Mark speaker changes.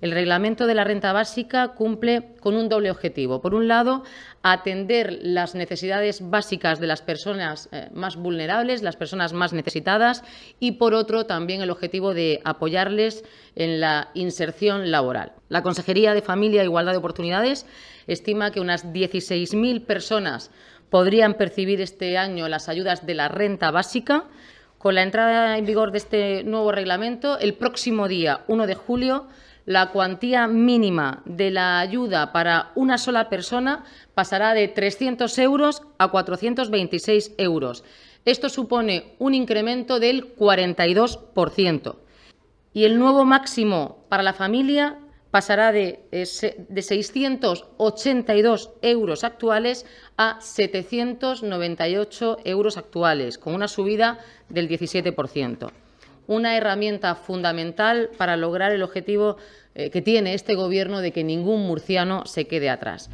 Speaker 1: El reglamento de la renta básica cumple con un doble objetivo. Por un lado, atender las necesidades básicas de las personas eh, más vulnerables, las personas más necesitadas, y por otro, también el objetivo de apoyarles en la inserción laboral. La Consejería de Familia e Igualdad de Oportunidades estima que unas 16.000 personas podrían percibir este año las ayudas de la renta básica. Con la entrada en vigor de este nuevo reglamento, el próximo día 1 de julio, la cuantía mínima de la ayuda para una sola persona pasará de 300 euros a 426 euros. Esto supone un incremento del 42%. Y el nuevo máximo para la familia pasará de, eh, de 682 euros actuales a 798 euros actuales, con una subida del 17% una herramienta fundamental para lograr el objetivo eh, que tiene este Gobierno de que ningún murciano se quede atrás.